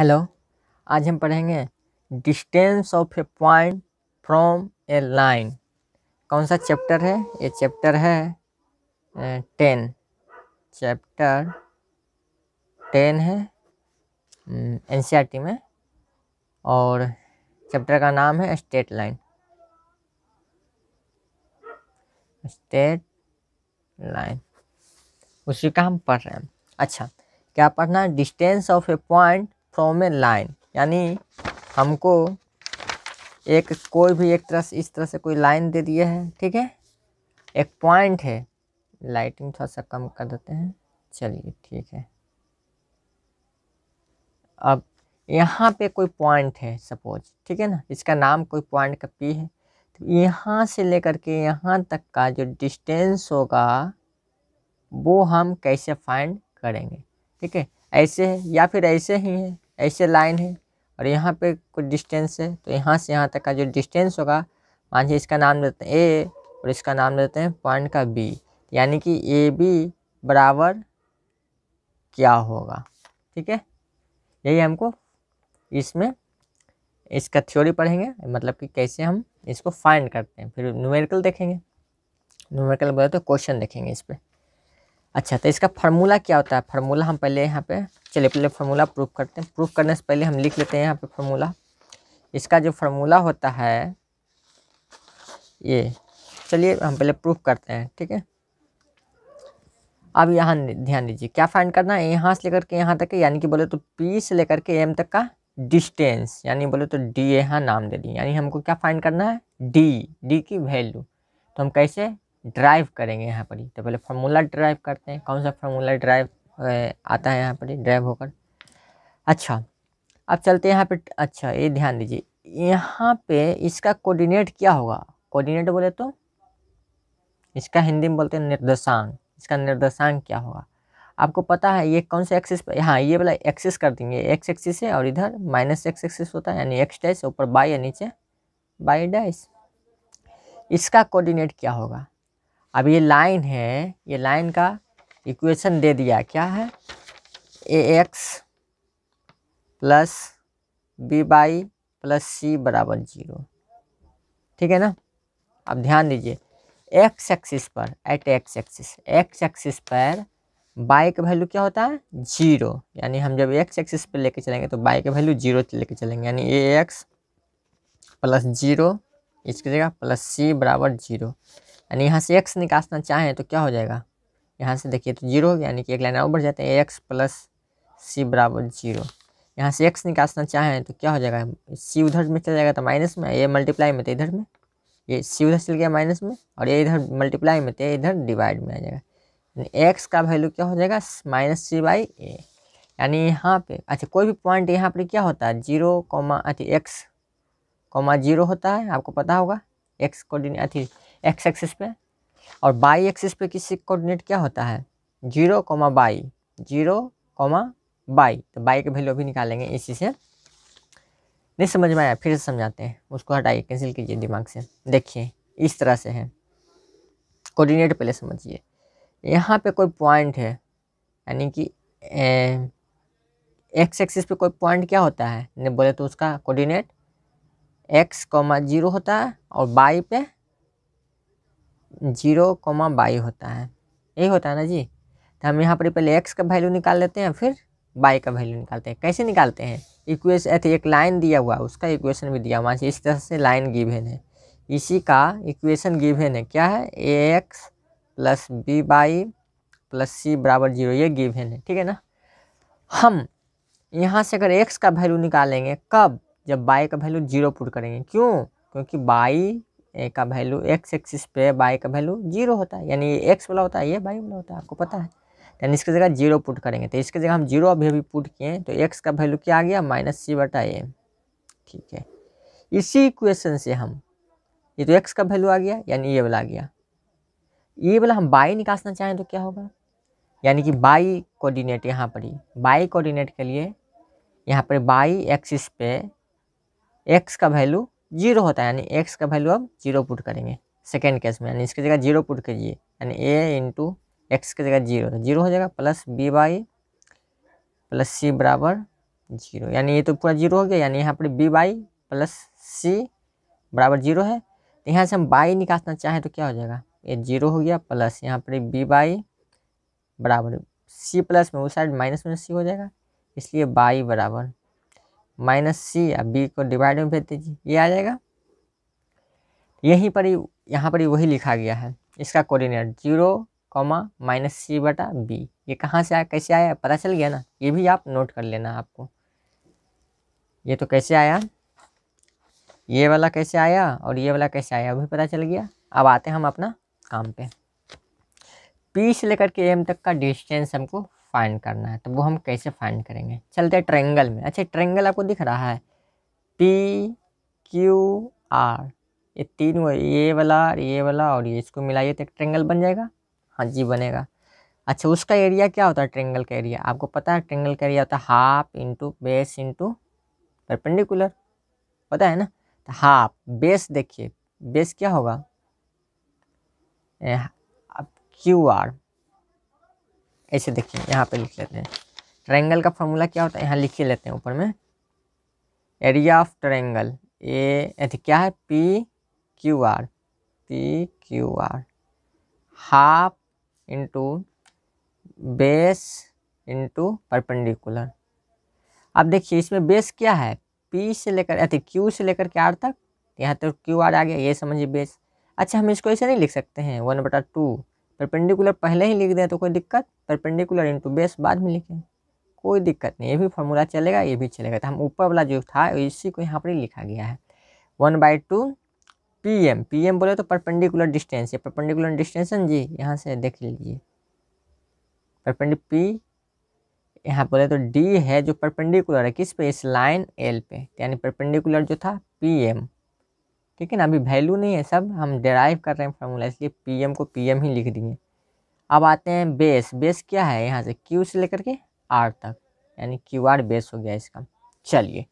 hello आज हम पढ़ेंगे distance of a point from a line कौन सा चैप्टर है ये चैप्टर है टेन चैप्टर टेन है एन e में और चैप्टर का नाम है स्टेट लाइन स्टेट लाइन उसी का हम पढ़ रहे हैं अच्छा क्या पढ़ना है distance of a point from a line यानी हमको एक कोई भी एक तरह से इस तरह से कोई लाइन दे दिया है ठीक है एक पॉइंट है लाइटिंग थोड़ा सा कम कर देते हैं चलिए ठीक है अब यहाँ पे कोई पॉइंट है सपोज ठीक है ना इसका नाम कोई पॉइंट का पी है तो यहाँ से लेकर के यहाँ तक का जो डिस्टेंस होगा वो हम कैसे फाइंड करेंगे ठीक है ऐसे है या फिर ऐसे ही है ऐसे लाइन है और यहाँ पे कुछ डिस्टेंस है तो यहाँ से यहाँ तक का जो डिस्टेंस होगा मान लीजिए इसका नाम देते हैं ए और इसका नाम देते हैं पॉइंट का बी यानी कि ए बी बराबर क्या होगा ठीक है यही हमको इसमें इसका थ्योरी पढ़ेंगे मतलब कि कैसे हम इसको फाइंड करते हैं फिर न्यूमेरिकल देखेंगे न्यूमेरिकल बोले तो क्वेश्चन देखेंगे इस पर अच्छा तो इसका फार्मूला क्या होता है फार्मूला हम पहले यहाँ पे चलिए पहले फार्मूला प्रूफ करते हैं प्रूफ करने से पहले हम लिख लेते हैं यहाँ पे फार्मूला इसका जो फार्मूला होता है ये चलिए हम पहले प्रूफ करते हैं ठीक है अब यहाँ ध्यान दीजिए क्या फाइंड करना है यहाँ से लेकर के यहाँ तक यानी कि बोले तो पी से लेकर के एम तक का डिस्टेंस यानी बोले तो डी यहाँ नाम दे दी यानी हमको क्या फाइंड करना है डी डी की वैल्यू तो हम कैसे ड्राइव करेंगे यहाँ पर तो पहले फार्मूला ड्राइव करते हैं कौन सा फार्मूला ड्राइव आता है यहाँ पर ड्राइव होकर अच्छा अब चलते हैं यहाँ पर अच्छा ये ध्यान दीजिए यहाँ पे इसका कोऑर्डिनेट क्या होगा कोऑर्डिनेट बोले तो इसका हिंदी में बोलते हैं निर्देशांक इसका निर्देशांक क्या होगा आपको पता है ये कौन सा एक्सिस पर हाँ ये वाला एक्सिस कर देंगे एक्स एक्सिस है और इधर माइनस एक्स एक्सिस होता है यानी एक्स डाइस ऊपर बाई या नीचे बाई डाइस इसका कोऑर्डिनेट क्या होगा अब ये लाइन है ये लाइन का इक्वेशन दे दिया क्या है A X plus B Y plus C बराबर जीरो ठीक है ना अब ध्यान दीजिए एक्स एक्सिस पर at X axis X axis पर बाई का वैल्यू क्या होता है जीरो यानी हम जब एक्स एक्सिस पर लेके चलेंगे तो बाई का वैल्यू जीरो लेके चलेंगे यानी ए एक्स प्लस जीरो इसकी जगह प्लस सी बराबर जीरो यानी यहाँ से एक्स निकालना चाहें तो क्या हो जाएगा यहाँ से देखिए तो जीरो यानी कि एक लाइन और बढ़ जाते हैं एक्स प्लस सी बराबर जीरो यहाँ से एक्स निकालना चाहें तो क्या हो जाएगा सी उधर में चला जाएगा तो माइनस में ये मल्टीप्लाई में तो इधर में ये सी उधर चल गया माइनस में और ये इधर मल्टीप्लाई में तो इधर डिवाइड में आ जाएगा एक्स का वैल्यू क्या हो जाएगा माइनस सी बाई ए यानी यहाँ पे अच्छा कोई भी पॉइंट यहाँ पर क्या होता है जीरो कॉमा अथी एक्स कॉमा जीरो होता है आपको पता होगा एक्स कोऑर्डिनेट अथी एक्स एक्सिस पे और बाई एक्सिस पे किसी कोऑर्डिनेट क्या होता है zero comma Y zero comma Y तो बाई का वैल्यू भी निकालेंगे इसी से नहीं समझ में आया फिर से समझाते हैं उसको हटाइए कैंसिल कीजिए दिमाग से देखिए इस तरह से है कोऑर्डिनेट पहले समझिए यहाँ पे कोई पॉइंट है यानी कि एक्स एक्सिस पे कोई पॉइंट क्या होता है ने बोले तो उसका कोऑर्डिनेट एक्स कॉमा जीरो होता है और बाई पे जीरो कोमा बाई होता है यही होता है ना जी तो हम यहाँ पर पहले एक्स का वैल्यू निकाल लेते हैं फिर बाई का वैल्यू निकालते हैं कैसे निकालते हैं इक्वेशन अथी एक लाइन दिया हुआ है उसका इक्वेशन भी दिया हुआ इस तरह से लाइन गिवेन है इसी का इक्वेशन गिवेन है क्या है A X plus B Y plus C बराबर जीरो ये गिवेन है ठीक है ना हम यहाँ से अगर एक्स का वैल्यू निकालेंगे कब जब बाई का वैल्यू जीरो पुट करेंगे क्यों क्योंकि बाई ए का वैल्यू एक्स एक्सिस पे बाई का वैल्यू जीरो होता है यानी एक्स वाला होता है ये बाई वाला होता है आपको पता है यानी इसकी जगह जीरो पुट करेंगे तो इसकी जगह हम जीरो अभी अभी पुट किए तो एक्स का वैल्यू क्या आ गया माइनस सी बटा ए ठीक है इसी इक्वेशन से हम ये तो एक्स का वैल्यू आ गया यानी ये वाला आ गया ये वाला हम बाई निकासना चाहें तो क्या होगा यानी कि बाई कोऑर्डिनेट यहाँ पर ही बाई कोऑर्डिनेट के लिए यहाँ पर बाई एक्सिस पे एक्स का वैल्यू जीरो होता है यानी एक्स का वैल्यू आप जीरो पुट करेंगे सेकेंड केस में यानी इसकी जगह जीरो पुट करिए यानी ए इंटू एक्स की जगह जीरो तो जीरो हो जाएगा plus B Y plus C बराबर जीरो यानी ये तो पूरा जीरो हो गया यानी यहाँ पर बी बाई प्लस सी बराबर जीरो है तो यहाँ से हम बाई निकालना चाहें तो क्या हो जाएगा ये जीरो हो गया प्लस यहाँ पर बी बाई बराबर सी प्लस में उस साइड माइनस में सी हो जाएगा इसलिए बाई बराबर माइनस सी या बी को डिवाइड में भेज दीजिए ये आ जाएगा यहीं पर ही यहाँ पर ही वही लिखा गया है इसका coordinate zero comma minus C बटा बी ये कहाँ से आया कैसे आया पता चल गया ना ये भी आप नोट कर लेना आपको ये तो कैसे आया ये वाला कैसे आया और ये वाला कैसे आया अभी भी पता चल गया अब आते हैं हम अपना काम पे पी से लेकर के एम तक का डिस्टेंस हमको फाइंड करना है तो वो हम कैसे फाइंड करेंगे चलते हैं ट्रेंगल में अच्छा ट्रेंगल आपको दिख रहा है पी क्यू आर ये तीन ये वाला ये वाला और ये इसको मिलाइए तो एक ट्रेंगल बन जाएगा हाँ जी बनेगा अच्छा उसका एरिया क्या होता है ट्रेंगल का एरिया आपको पता है ट्रेंगल का एरिया होता है half into base into perpendicular पता है ना तो हाफ बेस देखिए बेस क्या होगा क्यू आर ऐसे देखिए यहाँ पे लिख लेते हैं ट्रायंगल का फॉर्मूला क्या होता है यहाँ लिख ही लेते हैं ऊपर में एरिया ऑफ ट्रायंगल ए क्या है P Q R P Q R half into base into perpendicular अब देखिए इसमें बेस क्या है पी से लेकर अति क्यू से लेकर के आर तक यहाँ तो क्यू आर आ गया ये समझिए बेस अच्छा हम इसको ऐसे नहीं लिख सकते हैं वन बटा टू परपेंडिकुलर पहले ही लिख दें तो कोई दिक्कत परपेंडिकुलर इंटू बेस बाद में लिखें कोई दिक्कत नहीं ये भी फॉर्मूला चलेगा ये भी चलेगा तो हम ऊपर वाला जो था इसी को यहाँ पर लिखा गया है one by two P M P M बोले तो परपेंडिकुलर डिस्टेंस है परपेंडिकुलर डिस्टेंस जी यहाँ से देख लीजिए परपेंडिक पी यहाँ बोले तो डी है जो परपेंडिकुलर है किस पे इस लाइन एल पे यानी परपेंडिकुलर जो था पी एम ठीक है ना अभी वैल्यू नहीं है सब हम डेराइव कर रहे हैं फार्मूला इसलिए एम को एम ही लिख दिए अब आते हैं बेस बेस क्या है यहाँ से क्यू से लेकर के आर तक यानी क्यू आर बेस हो गया इसका चलिए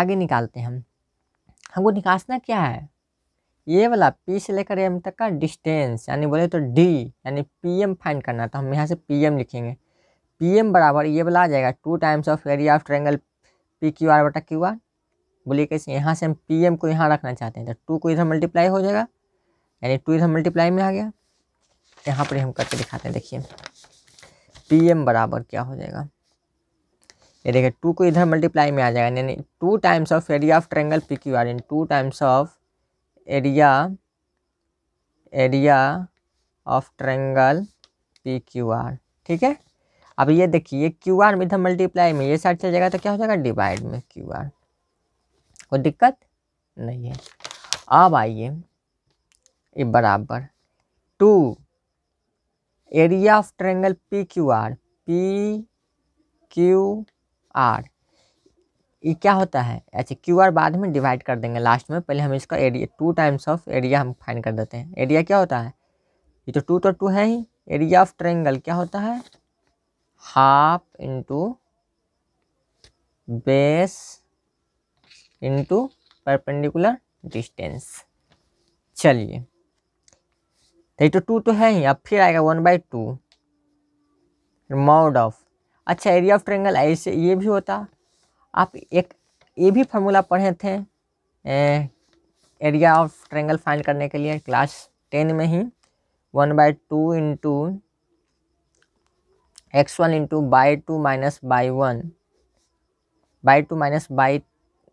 आगे निकालते हैं हम हमको निकासना क्या है ये वाला पी से लेकर एम तक का डिस्टेंस यानी बोले तो डी यानी पी एम फाइंड करना तो हम यहाँ से पी एम लिखेंगे पी एम बराबर ये वाला आ जाएगा two times of area of triangle P Q R बटा क्यू आर बोलिए कैसे यहाँ से हम पी एम को यहाँ रखना चाहते हैं तो टू को इधर मल्टीप्लाई हो जाएगा यानी टू इधर मल्टीप्लाई में आ गया यहाँ पर हम करके दिखाते हैं देखिए पी एम बराबर क्या हो जाएगा ये देखिए टू को इधर मल्टीप्लाई में आ जाएगा यानी two times of area of triangle P Q R यानी two times of area area of triangle P Q R ठीक है अब ये देखिए क्यू आर में इधर मल्टीप्लाई में ये साइड चल जाएगा तो क्या हो जाएगा डिवाइड में क्यू आर कोई दिक्कत नहीं है अब आइए ये बराबर two area of triangle P Q R P Q R ये क्या होता है अच्छा क्यू आर बाद में डिवाइड कर देंगे लास्ट में पहले हम इसका area two times of area हम फाइन कर देते हैं एरिया क्या होता है ये तो टू तो टू है ही एरिया ऑफ ट्रेंगल क्या होता है half into base into perpendicular distance चलिए तो तो टू तो है ही अब फिर आएगा one by two mod of अच्छा एरिया ऑफ ट्रेंगल ऐसे ये भी होता आप एक ये भी फार्मूला पढ़े थे a, area of triangle find करने के लिए क्लास टेन में ही one by two into X one into Y two minus Y one by two minus Y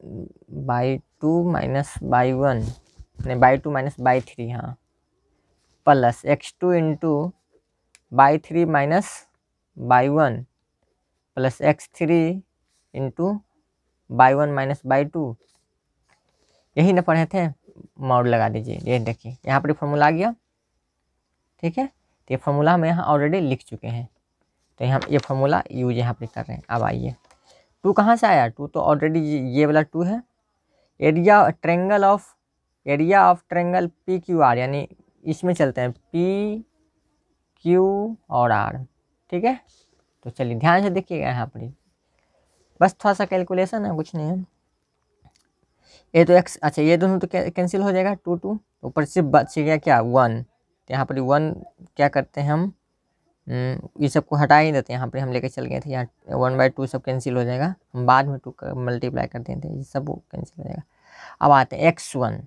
Y two minus Y one नहीं Y two minus Y three हाँ plus X two into Y three minus Y one plus X three into Y one minus Y two यही ना पढ़े थे mod लगा दीजिए ये देखिए यहाँ पर फॉर्मूला आ गया ठीक है तो ये फॉर्मूला हम यहाँ ऑलरेडी लिख चुके हैं तो हम ये फॉर्मूला यूज यहाँ पर कर रहे हैं अब आइए टू कहाँ से आया टू तो ऑलरेडी ये वाला टू है area triangle of area of triangle P Q R यानी इसमें चलते हैं पी क्यू और आर ठीक है तो चलिए ध्यान से देखिएगा यहाँ पर बस थोड़ा सा कैलकुलेशन है कुछ नहीं है ये तो एक्स अच्छा ये दोनों तो कैंसिल हो जाएगा टू टू ऊपर सिर्फ बच गया क्या वन तो यहाँ पर वन क्या करते हैं हम हम्म, ये सबको हटा ही देते हैं यहाँ पर हम लेके चल गए थे यहाँ वन बाई टू सब कैंसिल हो जाएगा हम बाद में टू मल्टीप्लाई कर देते हैं ये सब कैंसिल हो जाएगा अब आते हैं एक्स वन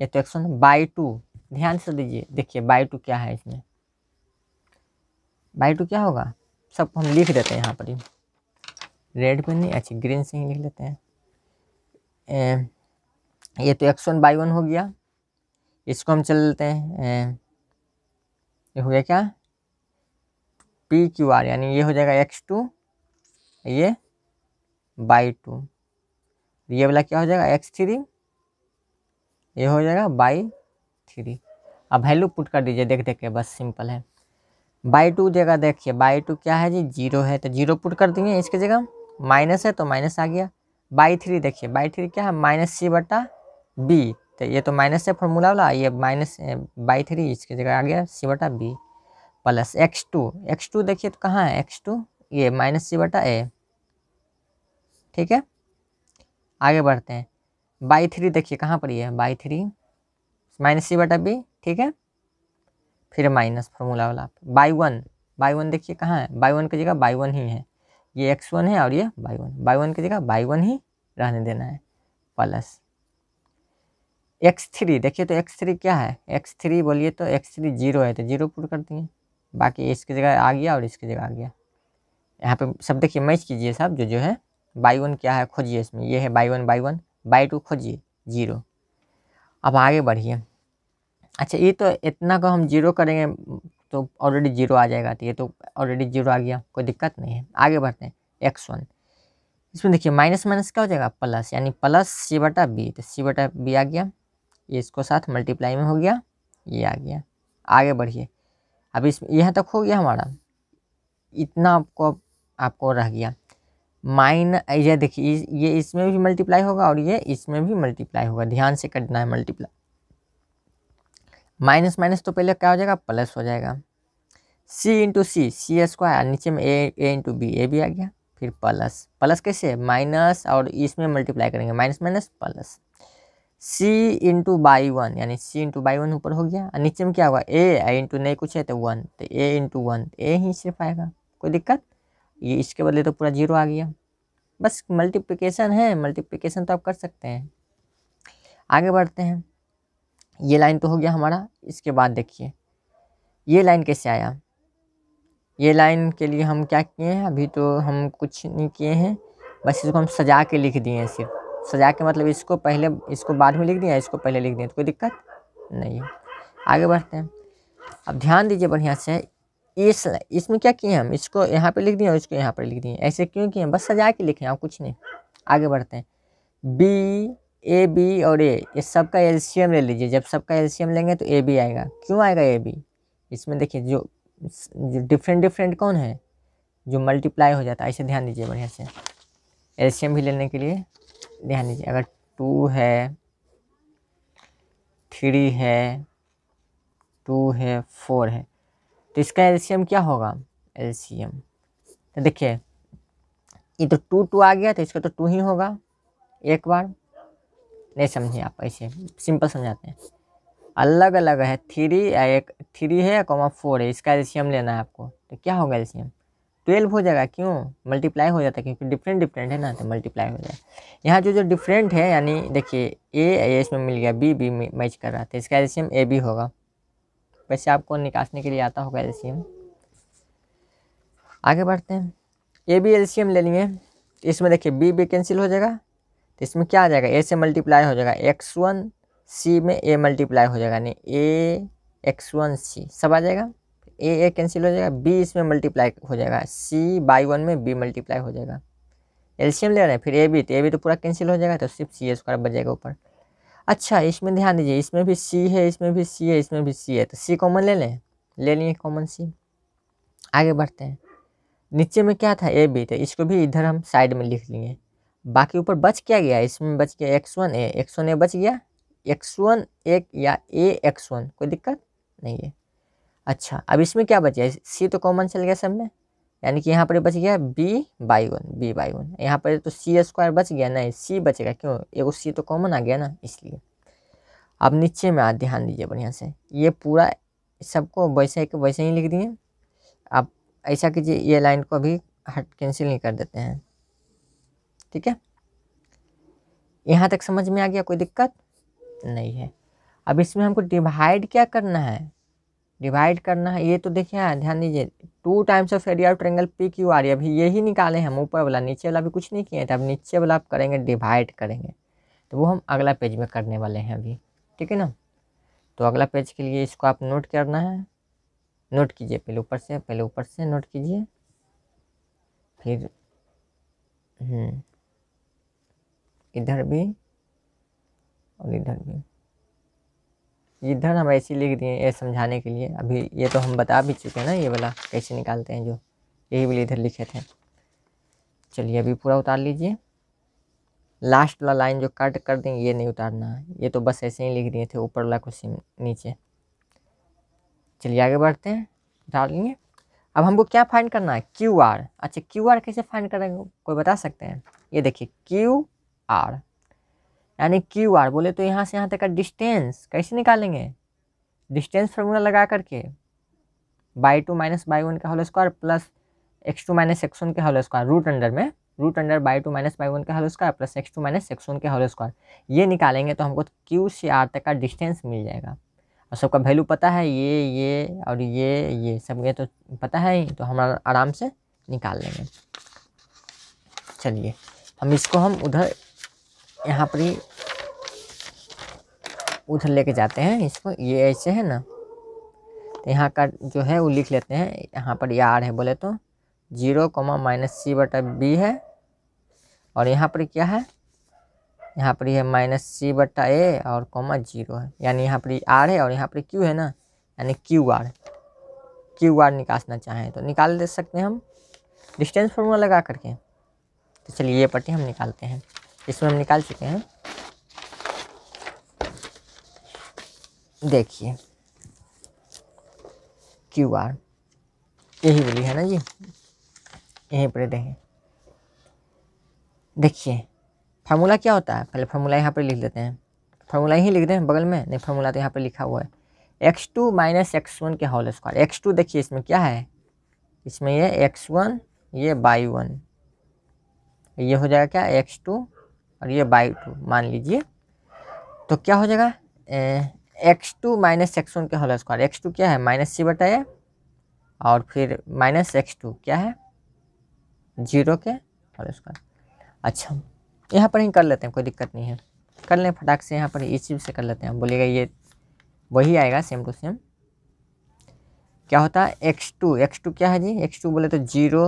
ये तो एक्स वन बाई टू ध्यान से दीजिए देखिए बाई टू क्या है इसमें बाई टू क्या होगा सब हम लिख देते हैं यहाँ पर ही रेड पे नहीं अच्छी ग्रीन से ही लिख लेते हैं ए, ये तो एक्स वन बाई वन हो गया इसको हम चल लेते हैं ए, ये हो गया क्या पी क्यू आर यानी ये हो जाएगा एक्स टू ये बाई टू ये वाला क्या हो जाएगा एक्स थ्री ये हो जाएगा बाई थ्री अब वैल्यू पुट कर दीजिए देख देख के बस सिंपल है बाई टू जगह देखिए बाई टू क्या है जी जीरो है तो जीरो पुट कर देंगे इसकी जगह माइनस है तो माइनस आ गया बाई थ्री देखिए बाई थ्री क्या है माइनस सी बटा बी तो ये तो माइनस है फॉर्मूला वाला ये माइनस बाई थ्री इसकी जगह आ गया सी बटा B plus X two X two देखिए तो कहाँ है एक्स टू ये माइनस सी बटा ए ठीक है आगे बढ़ते हैं बाई थ्री देखिए कहाँ पर ये है बाई थ्री माइनस सी बटा बी ठीक है फिर माइनस फॉर्मूला वाला बाई वन बाई वन देखिए कहाँ है बाई वन की जगह बाई वन ही है ये एक्स वन है और ये बाई वन बाई वन की जगह बाई वन ही रहने देना है प्लस एक्स थ्री देखिए तो एक्स थ्री क्या है एक्स थ्री बोलिए तो एक्स थ्री जीरो है तो जीरो पुट कर दिए बाकी इसकी जगह आ गया और इसकी जगह आ गया यहाँ पे सब देखिए मैच कीजिए साहब जो जो है बाई वन क्या है खोजिए इसमें ये है Y one Y one by two खोजिए जीरो अब आगे बढ़िए अच्छा ये तो इतना को हम जीरो करेंगे तो ऑलरेडी जीरो आ जाएगा तो ये तो ऑलरेडी जीरो आ गया कोई दिक्कत नहीं है आगे बढ़ते हैं एक्स वन इसमें देखिए माइनस माइनस क्या हो जाएगा प्लस यानी प्लस सी बटा बी तो सी बटा बी आ गया ये इसको साथ मल्टीप्लाई में हो गया ये आ गया आगे बढ़िए अब इस यहाँ तक हो गया हमारा इतना आपको आपको रह गया माइन ये देखिए ये इसमें भी मल्टीप्लाई होगा और ये इसमें भी मल्टीप्लाई होगा ध्यान से करना है मल्टीप्लाई माइनस माइनस तो पहले क्या हो जाएगा प्लस हो जाएगा सी इंटू सी सी स्क्वायर नीचे में ए ए इंटू बी ए भी आ गया फिर प्लस प्लस कैसे माइनस और इसमें मल्टीप्लाई करेंगे minus minus plus C into Y one यानी सी इंटू बाई वन ऊपर हो गया और नीचे में क्या होगा ए इंटू नहीं कुछ है तो वन तो ए इंटू वन ए ही सिर्फ आएगा कोई दिक्कत ये इसके बदले तो पूरा जीरो आ गया बस मल्टीप्लिकेशन है मल्टीप्लिकेशन तो आप कर सकते हैं आगे बढ़ते हैं ये लाइन तो हो गया हमारा इसके बाद देखिए ये लाइन कैसे आया ये लाइन के लिए हम क्या किए हैं अभी तो हम कुछ नहीं किए हैं बस इसको हम सजा के लिख दिए हैं सिर्फ सजा के मतलब इसको पहले इसको बाद में लिख दिया इसको पहले लिख दिया तो कोई दिक्कत नहीं है आगे बढ़ते हैं अब ध्यान दीजिए बढ़िया से इस इसमें क्या किए हम इसको यहाँ पर लिख दिए और इसको यहाँ पर लिख दिए ऐसे क्यों किए बस सजा के लिखे और कुछ नहीं आगे बढ़ते हैं बी ए बी और ए ये सबका एल ले लीजिए जब सबका एल लेंगे तो ए बी आएगा क्यों आएगा ए बी इसमें देखिए जो जो डिफरेंट डिफरेंट कौन है जो मल्टीप्लाई हो जाता है ऐसे ध्यान दीजिए बढ़िया से एल भी लेने के लिए ध्यान दीजिए अगर टू है थ्री है टू है फोर है तो इसका एलसीएम क्या होगा एलसीएम तो देखिए ये तो टू टू आ गया तो इसका तो टू ही होगा एक बार नहीं समझिए आप ऐसे सिंपल समझाते हैं अलग अलग है थ्री एक थ्री है कॉमा फोर है इसका एल्शियम लेना है आपको तो क्या होगा एल्शियम ट्वेल्व हो जाएगा क्यों मल्टीप्लाई हो जाता है क्योंकि डिफरेंट डिफरेंट है ना तो मल्टीप्लाई हो जाए यहाँ जो जो डिफरेंट है यानी देखिए ए इसमें मिल गया बी बी मैच कर रहा था इसका एल्शियम ए बी होगा वैसे आपको निकासने के लिए आता होगा एल्शियम आगे बढ़ते हैं ए बी एल्शियम ले लिए इसमें देखिए बी बी कैंसिल हो जाएगा तो इसमें क्या आ जाएगा ए से मल्टीप्लाई हो जाएगा एक्स वन सी में ए मल्टीप्लाई हो जाएगा यानी ए एक्स वन सी सब आ जाएगा ए ए कैंसिल हो जाएगा बी इसमें मल्टीप्लाई हो जाएगा सी बाई वन में बी मल्टीप्लाई हो जाएगा एलसीएम ले रहे हैं फिर ए बी तो ए बी तो पूरा कैंसिल हो जाएगा तो सिर्फ सी ए स्क्वायर बच जाएगा ऊपर अच्छा इसमें ध्यान दीजिए इसमें भी सी है इसमें भी सी है इसमें भी सी है तो सी कॉमन ले लें ले लिए कॉमन सी आगे बढ़ते हैं नीचे में क्या था ए बी तो इसको भी इधर हम साइड में लिख लिए बाकी ऊपर बच क्या गया इसमें बच गया X one A X one A बच गया एक्स वन एक या ए एक्स वन कोई दिक्कत नहीं है अच्छा अब इसमें क्या बच गया सी तो कॉमन चल गया सब में यानी कि यहाँ पर बच गया B Y one B Y one यहाँ पर तो सी स्क्वायर बच गया ना सी बचेगा क्यों एगो सी तो कॉमन आ गया ना इसलिए अब नीचे में आप ध्यान दीजिए बढ़िया से ये पूरा सबको वैसे ही वैसे ही लिख दिए आप ऐसा कीजिए ये लाइन को अभी हट कैंसिल नहीं कर देते हैं ठीक है यहाँ तक समझ में आ गया कोई दिक्कत नहीं है अब इसमें हमको डिवाइड क्या करना है डिवाइड करना है ये तो देखिए हाँ, ध्यान दीजिए two times of area of triangle P Q R अभी यही निकाले हम ऊपर वाला नीचे वाला अभी कुछ नहीं किए थे तो अब नीचे वाला आप करेंगे डिवाइड करेंगे तो वो हम अगला पेज में करने वाले हैं अभी ठीक है ना तो अगला पेज के लिए इसको आप नोट करना है नोट कीजिए पहले ऊपर से पहले ऊपर से नोट कीजिए फिर हम्म, इधर भी और इधर भी इधर हम ऐसे लिख दिए ये समझाने के लिए अभी ये तो हम बता भी चुके हैं ना ये वाला कैसे निकालते हैं जो यही वाले इधर लिखे थे चलिए अभी पूरा उतार लीजिए लास्ट वाला लाइन जो कट कर देंगे ये नहीं उतारना है ये तो बस ऐसे ही लिख दिए थे ऊपर वाला कुछ नीचे चलिए आगे बढ़ते हैं उतार लेंगे अब हमको क्या फाइंड करना है क्यू आर अच्छा क्यू आर कैसे फाइंड करेंगे कोई बता सकते हैं ये देखिए क्यू आर यानी क्यू आर बोले तो यहाँ से यहाँ तक का डिस्टेंस कैसे निकालेंगे डिस्टेंस फार्मूला लगा करके Y two minus Y one का whole square plus X two minus X one के होल स्क्वायर रूट अंडर में root under Y two minus Y one का whole square plus X two minus X one के whole square ये निकालेंगे तो हमको Q से आर तक का डिस्टेंस मिल जाएगा और सबका वैल्यू पता है ये ये और ये ये सब ये तो पता है ही तो हम आराम से निकाल लेंगे चलिए हम इसको हम उधर यहाँ पर ही उधर लेके जाते हैं इसको ये ऐसे है ना तो यहाँ का जो है वो लिख लेते हैं यहाँ पर ये आर है बोले तो जीरो कॉमा माइनस सी बटा बी है और यहाँ पर क्या है यहाँ पर यह माइनस सी बटा ए और कॉमा जीरो है यानी यहाँ पर आर है और यहाँ पर क्यू है ना यानी क्यू आर क्यू आर निकालना चाहें तो निकाल दे सकते हैं हम डिस्टेंस फॉर्मूला लगा करके तो चलिए ये पट्टी हम निकालते हैं इसमें हम निकाल चुके हैं देखिए क्यू आर यही बोली है ना जी यहीं पर देखें देखिए फार्मूला क्या होता है पहले फार्मूला यहाँ पर लिख देते हैं फार्मूला ही लिख दें बगल में नहीं फार्मूला तो यहाँ पर लिखा हुआ है X two minus X one के होल स्क्वायर एक्स टू देखिए इसमें क्या है इसमें ये एक्स वन ये बाई वन ये हो जाएगा क्या एक्स टू और ये बाई टू मान लीजिए तो क्या हो जाएगा X two minus X one के होल स्क्वायर एक्स टू क्या है माइनस सी ए और फिर माइनस एक्स टू क्या है जीरो के होल स्क्वायर अच्छा यहाँ पर ही कर लेते हैं कोई दिक्कत नहीं है कर लें फटाक से यहाँ पर इस चीज़ से कर लेते हैं बोलिएगा ये वही आएगा सेम टू सेम क्या होता है एक्स टू एक्स टू क्या है जी एक्स टू बोले तो जीरो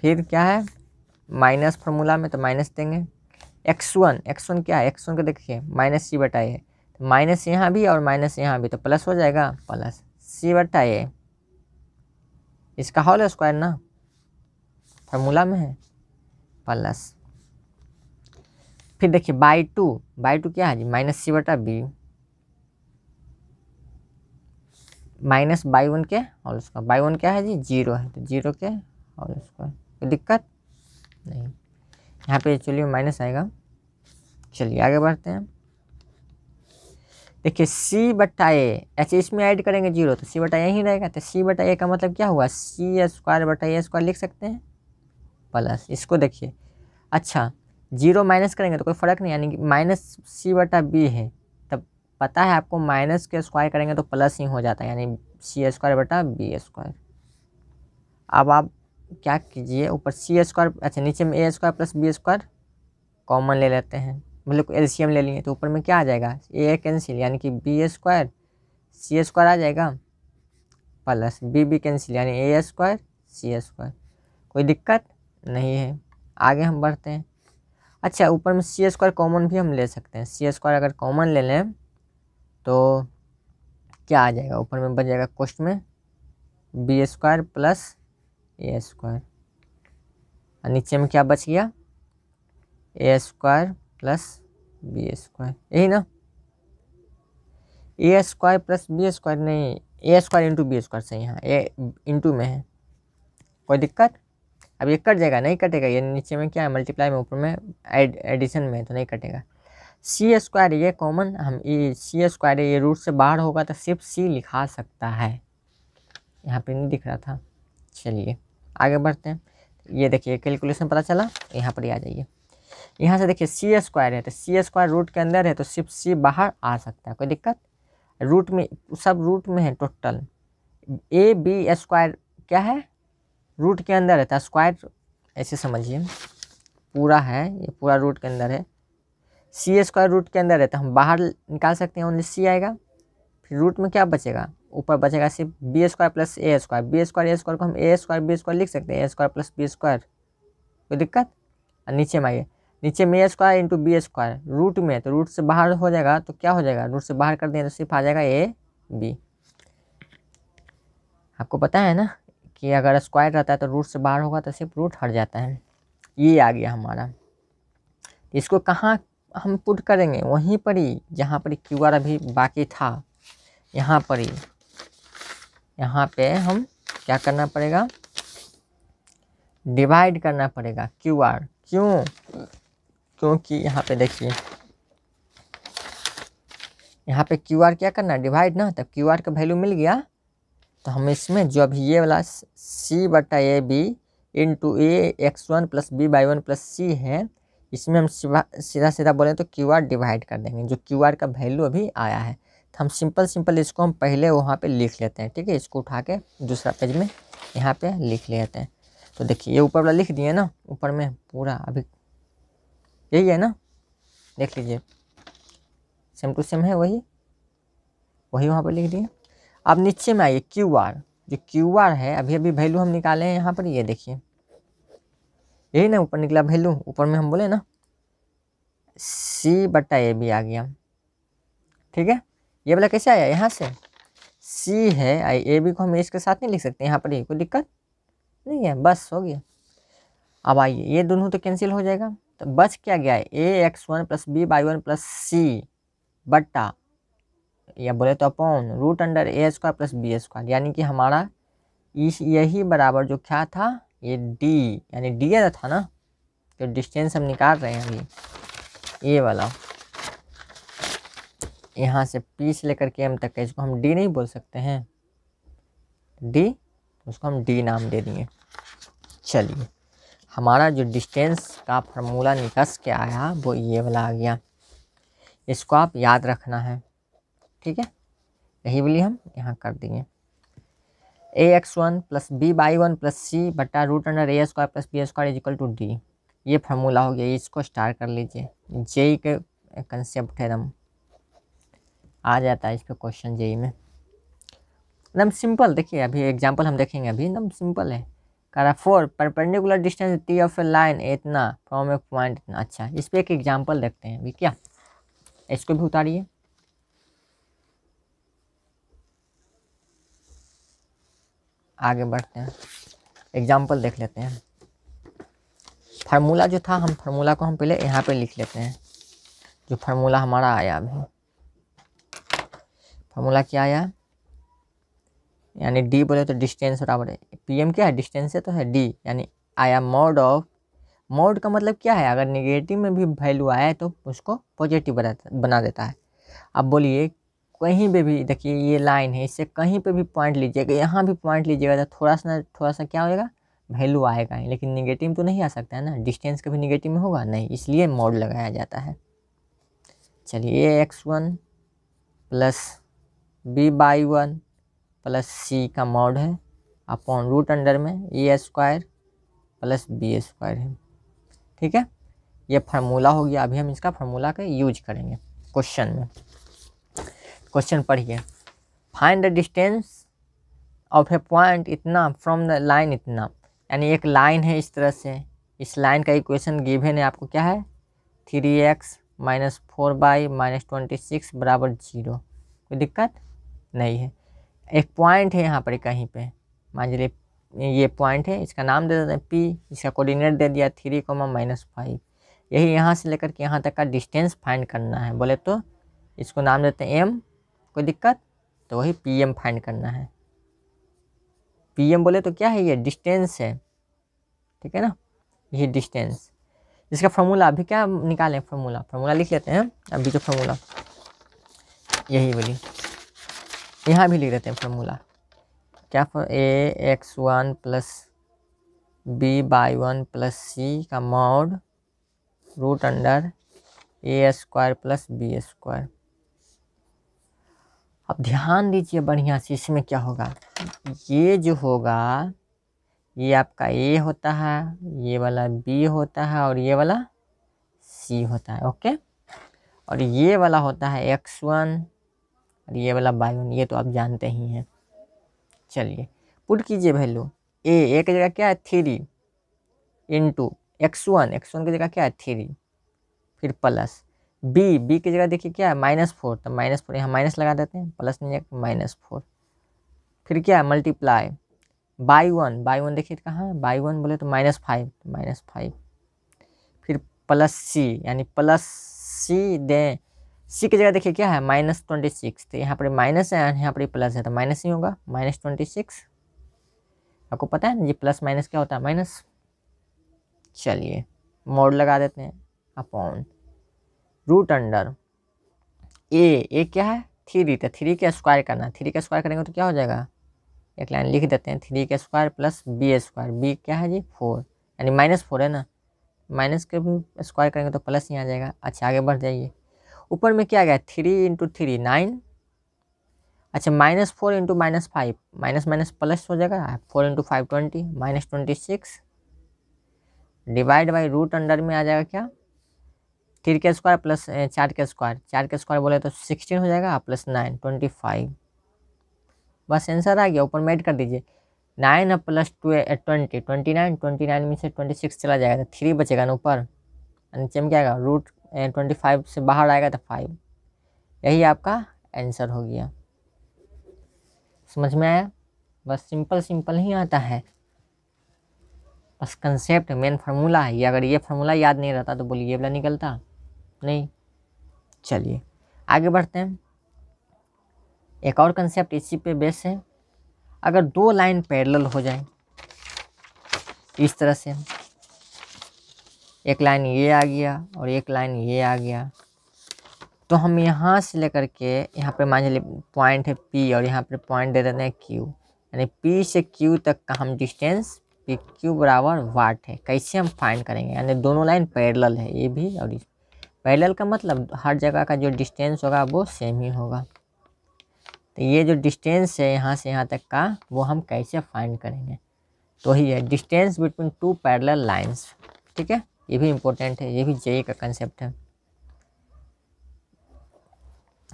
फिर क्या है माइनस फार्मूला में तो माइनस देंगे एक्स वन एक्स वन क्या है एक्स वन का देखिए माइनस सी बटा ए तो माइनस यहाँ भी और माइनस यहाँ भी तो प्लस हो जाएगा प्लस सी बटा ए इसका हॉल स्क्वायर ना फार्मूला में है प्लस फिर देखिए बाई टू बाई टू क्या है जी माइनस सी बटा बी माइनस बाई वन के हॉल स्क्वायर बाई वन क्या है जी जीरो है तो जीरो के हॉल स्क्वायर कोई दिक्कत नहीं यहाँ पे में माइनस आएगा चलिए आगे बढ़ते हैं देखिए सी बट्टा ए ऐसे इसमें ऐड करेंगे जीरो तो सी बटा ए ही रहेगा तो सी बटा ए का मतलब क्या हुआ सी स्क्वायर बटा ए स्क्वायर लिख सकते हैं प्लस इसको देखिए अच्छा जीरो माइनस करेंगे तो कोई फ़र्क नहीं यानी कि माइनस सी बटा बी है तब पता है आपको माइनस के स्क्वायर करेंगे तो प्लस ही हो जाता है यानी सी स्क्वायर बटा बी स्क्वायर अब आप क्या कीजिए ऊपर सी स्क्वायर अच्छा नीचे में A square plus B square common ले लेते हैं मतलब एल एम ले लिए तो ऊपर में क्या आ जाएगा ए कैंसिल यानी कि बी स्क्वायर सी स्क्वायर आ जाएगा प्लस बी बी कैंसिल यानी ए स्क्वायर सी स्क्वायर कोई दिक्कत नहीं है आगे हम बढ़ते हैं अच्छा ऊपर में सी स्क्वायर कॉमन भी हम ले सकते हैं सी स्क्वायर अगर कॉमन ले लें तो क्या आ जाएगा ऊपर में बच जाएगा कोस्ट में B square plus A square और नीचे में क्या बच गया A square plus B square यही ना A square plus B square नहीं A square into B square सही हाँ ए इंटू में है कोई दिक्कत अब ये कट जाएगा नहीं कटेगा ये नीचे में क्या है मल्टीप्लाई में ऊपर में एडिशन में तो नहीं कटेगा सी स्क्वायर ये कॉमन हम ये सी स्क्वायर ये रूट से बाहर होगा तो सिर्फ सी लिखा सकता है यहाँ पे नहीं दिख रहा था चलिए आगे बढ़ते हैं ये देखिए कैलकुलेशन पता चला यहाँ पर ही आ जाइए यहाँ से देखिए सी स्क्वायर है तो सी स्क्वायर रूट के अंदर है तो सिर्फ सी बाहर आ सकता है कोई दिक्कत रूट में सब रूट में है टोटल ए बी स्क्वायर क्या है रूट के अंदर है तो स्क्वायर ऐसे समझिए पूरा है ये पूरा रूट के अंदर है सी स्क्वायर रूट के अंदर है तो हम बाहर निकाल सकते हैं ओनली सी आएगा फिर रूट में क्या बचेगा ऊपर बचेगा सिर्फ B square plus A square B square A square को हम ए स्क्वायर बी स्क्वायर लिख सकते हैं A square plus B square कोई दिक्कत और नीचे में आइए नीचे में A square into B square root में तो रूट से बाहर हो जाएगा तो क्या हो जाएगा रूट से बाहर कर दें तो सिर्फ आ जाएगा ए बी आपको पता है ना कि अगर स्क्वायर रहता है तो रूट से बाहर होगा तो सिर्फ रूट हट जाता है ये आ गया हमारा इसको कहाँ हम पुट करेंगे वहीं पर ही जहाँ पर क्यू आर अभी बाकी था यहाँ पर ही यहाँ पे हम क्या करना पड़ेगा डिवाइड करना पड़ेगा क्यू आर क्यों क्योंकि यहाँ पे देखिए यहाँ पे क्यू आर क्या करना डिवाइड ना तब क्यू आर का वैल्यू मिल गया तो हम इसमें जो अभी ये वाला सी बटा A B into A X one plus B Y one plus C है इसमें हम सीधा सीधा बोलें तो क्यू आर डिवाइड कर देंगे जो क्यू आर का वैल्यू अभी आया है हम सिंपल सिंपल इसको हम पहले वहाँ पे लिख लेते हैं ठीक है इसको उठा के दूसरा पेज में यहाँ पे लिख लेते हैं तो देखिए ये ऊपर वाला लिख दिए ना ऊपर में पूरा अभी यही है ना देख लीजिए सेम टू सेम है वही वही वहाँ पर लिख दिए अब नीचे में आइए क्यू आर जो क्यू आर है अभी अभी वैल्यू हम निकाले हैं यहाँ पर ये देखिए यही ना ऊपर निकला वैल्यू ऊपर में हम बोले ना सी बट्टा ए भी आ गया ठीक है ये वाला कैसे आया यहाँ से सी है आई ए बी को हम इसके साथ नहीं लिख सकते यहाँ पर ये कोई दिक्कत नहीं है बस हो गया अब आइए ये दोनों तो कैंसिल हो जाएगा तो बच क्या गया है A X one plus B Y one plus C बट्टा या बोले तो upon root under A square plus B square यानी कि हमारा इस यही बराबर जो क्या था ये डी यानी डी था ना तो डिस्टेंस हम निकाल रहे हैं अभी ए वाला यहाँ से पी से लेकर के एम तक का इसको हम डी नहीं बोल सकते हैं डी उसको हम डी नाम दे दिए चलिए हमारा जो डिस्टेंस का फार्मूला निकस के आया वो ये वाला आ गया इसको आप याद रखना है ठीक है यही बोली हम यहाँ कर देंगे A X one plus B Y one plus C बटा root under A square plus B square equal to D ये फार्मूला हो गया इसको स्टार कर लीजिए जे के कंसेप्ट है एकदम आ जाता है इस पर क्वेश्चन जेई में एकदम सिंपल देखिए अभी एग्जाम्पल हम देखेंगे अभी एकदम सिंपल है रहा for perpendicular distance T of a line इतना फ्रॉम ए पॉइंट इतना अच्छा इस पर एक एग्जाम्पल देखते हैं अभी क्या इसको भी उतारिए आगे बढ़ते हैं एग्जाम्पल देख लेते हैं फार्मूला जो था हम फार्मूला को हम पहले यहाँ पे लिख लेते हैं जो फार्मूला हमारा आया अभी फॉर्मूला क्या आया यानी डी बोले तो डिस्टेंस बराबर है एम क्या है डिस्टेंस है तो है डी यानी आया मोड ऑफ मोड का मतलब क्या है अगर निगेटिव में भी वैल्यू आया है तो उसको पॉजिटिव बना बना देता है अब बोलिए कहीं पे भी देखिए ये लाइन है इससे कहीं पे भी पॉइंट लीजिएगा यहाँ भी पॉइंट लीजिएगा तो थोड़ा सा थोड़ा सा क्या होएगा वैल्यू आएगा ही लेकिन निगेटिव तो नहीं आ सकता है ना डिस्टेंस कभी निगेटिव में होगा नहीं इसलिए मोड लगाया जाता है चलिए X one plus B Y one plus C का मॉड है अपॉन रूट अंडर में A square plus B square है ठीक है ये फार्मूला हो गया अभी हम इसका फार्मूला का यूज करेंगे क्वेश्चन में क्वेश्चन पढ़िए find the distance of a point इतना फ्रॉम द लाइन इतना यानी एक लाइन है इस तरह से इस लाइन का इक्वेशन गिवन है आपको क्या है three X minus four Y minus twenty six बराबर जीरो कोई दिक्कत नहीं है एक पॉइंट है यहाँ पर कहीं पे मान लीजिए ये पॉइंट है इसका नाम दे देते हैं पी इसका कोऑर्डिनेट दे दिया थ्री कोमा माइनस फाइव यही यहाँ से लेकर के यहाँ तक का डिस्टेंस फाइंड करना है बोले तो इसको नाम देते हैं एम कोई दिक्कत तो वही पी एम फाइंड करना है पी एम बोले तो क्या है ये डिस्टेंस है ठीक है ना यही डिस्टेंस इसका फॉर्मूला अभी क्या निकालें फार्मूला फार्मूला लिख लेते हैं अभी तो फार्मूला यही बोलिए यहाँ भी लिख देते हैं फॉर्मूला क्या for A X one plus B Y one plus C का mod root under A square plus B square अब ध्यान दीजिए बढ़िया से इसमें क्या होगा ये जो होगा ये आपका ए होता है ये वाला बी होता है और ये वाला सी होता है ओके और ये वाला होता है एक्स वन और ये वाला बायोन ये तो आप जानते ही हैं चलिए पुट कीजिए वैल्यू ए ए की जगह क्या है three into X one X one की जगह क्या है थ्री फिर प्लस बी बी की जगह देखिए क्या है माइनस फोर तो माइनस फोर यहाँ माइनस लगा देते हैं प्लस नहीं है माइनस फोर फिर क्या है multiply Y one Y one देखिए कहाँ बाई वन बोले तो माइनस फाइव माइनस फाइव फिर प्लस सी यानी प्लस सी दें सी की जगह देखिए क्या है माइनस ट्वेंटी सिक्स तो यहाँ पर माइनस है यहाँ पर प्लस है तो माइनस ही होगा माइनस ट्वेंटी सिक्स आपको पता है ना जी प्लस माइनस क्या होता है माइनस चलिए मोड लगा देते हैं upon root under A A क्या है थ्री तो थ्री का स्क्वायर करना थ्री का स्क्वायर करेंगे तो क्या हो जाएगा एक लाइन लिख देते हैं थ्री का square plus B square B क्या है जी फोर यानी माइनस फोर है ना माइनस के स्क्वायर करेंगे तो प्लस ही आ जाएगा अच्छा आगे बढ़ जाइए ऊपर में क्या गया थ्री इंटू थ्री नाइन अच्छा minus four into minus five minus minus plus हो जाएगा four into five twenty minus twenty six divide by root under में आ जाएगा क्या थ्री के स्क्वायर प्लस चार के स्क्वायर चार के स्क्वायर बोले तो सिक्सटीन हो जाएगा प्लस नाइन ट्वेंटी फाइव बस आंसर आ गया ऊपर में एड कर दीजिए नाइन और plus twenty twenty nine twenty nine में से ट्वेंटी सिक्स चला जाएगा तो थ्री बचेगा ना ऊपर नीचे में क्या रूट ट्वेंटी फाइव से बाहर आएगा तो फाइव यही आपका आंसर हो गया समझ में आया बस सिंपल सिंपल ही आता है बस कंसेप्ट मेन फार्मूला है ये अगर ये फार्मूला याद नहीं रहता तो बोलिए वाला निकलता नहीं चलिए आगे बढ़ते हैं एक और कंसेप्ट इसी पे बेस है अगर दो लाइन पैरेलल हो जाए इस तरह से एक लाइन ये आ गया और एक लाइन ये आ गया तो हम यहाँ से लेकर के यहाँ पे मान लीजिए पॉइंट है पी और यहाँ पे पॉइंट दे देते हैं क्यू यानी पी से क्यू तक का हम डिस्टेंस पी क्यू बराबर वाट है कैसे हम फाइंड करेंगे यानी दोनों लाइन पैरेलल है ये भी और इस पैरेलल का मतलब हर जगह का जो डिस्टेंस होगा वो सेम ही होगा तो ये जो डिस्टेंस है यहाँ से यहाँ तक का वो हम कैसे फाइंड करेंगे तो ही है distance between two parallel lines ठीक है ये भी इम्पोर्टेंट है ये भी जेई का कंसेप्ट है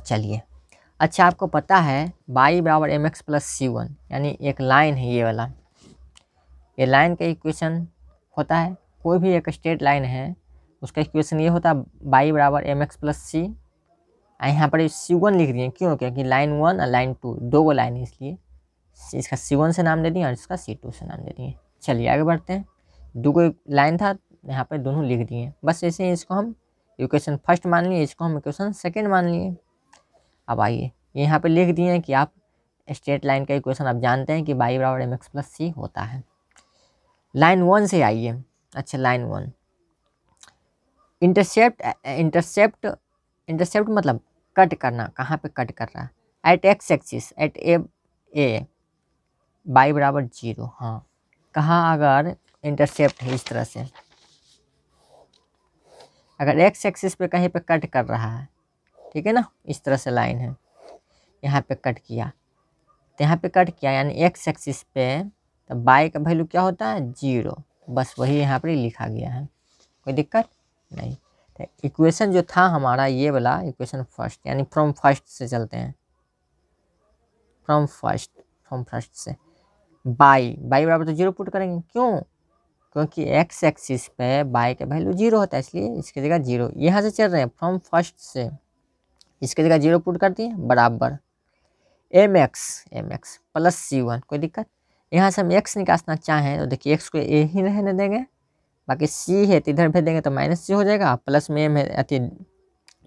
चलिए अच्छा आपको पता है बाई बराबर M X plus C one यानी एक लाइन है ये वाला ये लाइन का इक्वेशन होता है कोई भी एक स्ट्रेट लाइन है उसका इक्वेशन ये होता है बाई बराबर एम एक्स प्लस सी यहाँ पर सी वन लिख दिए क्यों क्योंकि लाइन वन और लाइन टू दो वो लाइन है इसलिए इसका सी वन से नाम दे दिए और इसका सी टू से नाम दे दिए चलिए आगे बढ़ते हैं दो गो लाइन था यहाँ पर दोनों लिख दिए बस ऐसे इसको हम इक्वेशन फर्स्ट मान लिए इसको हम इक्वेशन सेकेंड मान लिए अब आइए ये यहाँ पर लिख दिए कि आप स्ट्रेट लाइन का इक्वेशन आप जानते हैं कि बाई बराबर एम एक्स प्लस सी होता है लाइन वन से आइए अच्छा line one intercept intercept intercept मतलब कट करना कहाँ पे कट कर रहा है at X axis at A A Y बराबर जीरो हाँ कहाँ अगर इंटरसेप्ट है इस तरह से अगर एक्स एक्सिस पे कहीं पे कट कर रहा है ठीक है ना इस तरह से लाइन है यहाँ पे कट किया तो यहाँ पे कट किया यानी एक्स एक्सिस पे तो बाई का वैल्यू क्या होता है जीरो बस वही यहाँ पर लिखा गया है कोई दिक्कत नहीं तो इक्वेशन जो था हमारा ये वाला इक्वेशन फर्स्ट यानी फ्रॉम फर्स्ट से चलते हैं फ्रॉम फर्स्ट फ्रॉम फर्स्ट से बाई बाई बराबर तो जीरो पुट करेंगे क्यों क्योंकि एक्स एक्सिस पे बाई का वैल्यू जीरो होता है इसलिए इसकी जगह जीरो यहाँ से चल रहे हैं फ्रॉम फर्स्ट से इसकी जगह जीरो पुट कर दिए बराबर M X M X plus C one कोई दिक्कत यहाँ से हम एक्स निकालना चाहें तो देखिए एक्स को ए ही रहने देंगे बाकी सी है तो इधर भेज देंगे तो माइनस सी हो जाएगा प्लस में एम है अति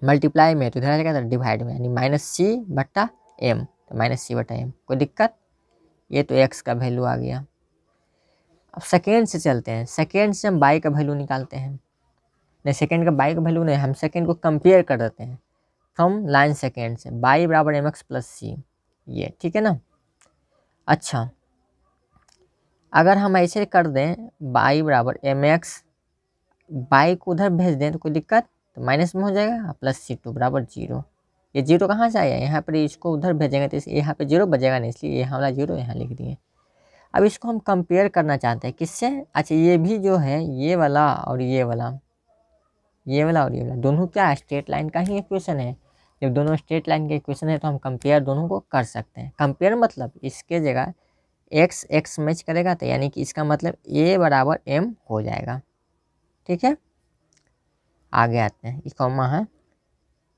मल्टीप्लाई में तो इधर आ जाएगा तो डिवाइड में यानी माइनस सी बट्टा एम तो माइनस सी बटा एम कोई दिक्कत ये तो एक्स का वैल्यू आ गया अब सेकेंड से चलते हैं सेकेंड से हम बाई का वैल्यू निकालते हैं नहीं सेकेंड का बाई का वैल्यू नहीं हम सेकेंड को कंपेयर कर देते हैं फ्रॉम लाइन सेकेंड से बाई बराबर एम एक्स प्लस सी ये ठीक है ना अच्छा अगर हम ऐसे कर दें बाई बराबर एम एक्स बाई को उधर भेज दें तो कोई दिक्कत तो माइनस में हो जाएगा प्लस सी टू बराबर जीरो ये जीरो कहाँ से आया यहाँ पर इसको उधर भेजेंगे तो इस यहाँ पर जीरो बजेगा नहीं इसलिए यहाँ वाला जीरो यहाँ लिख दिए अब इसको हम कंपेयर करना चाहते हैं किससे अच्छा ये भी जो है ये वाला और ये वाला ये वाला और ये वाला दोनों क्या स्ट्रेट लाइन का ही इक्वेशन है जब दोनों स्ट्रेट लाइन के इक्वेशन है तो हम कंपेयर दोनों को कर सकते हैं कंपेयर मतलब इसके जगह एक्स एक्स मैच करेगा तो यानी कि इसका मतलब ए बराबर एम हो जाएगा ठीक है आगे आते हैं इकॉमा है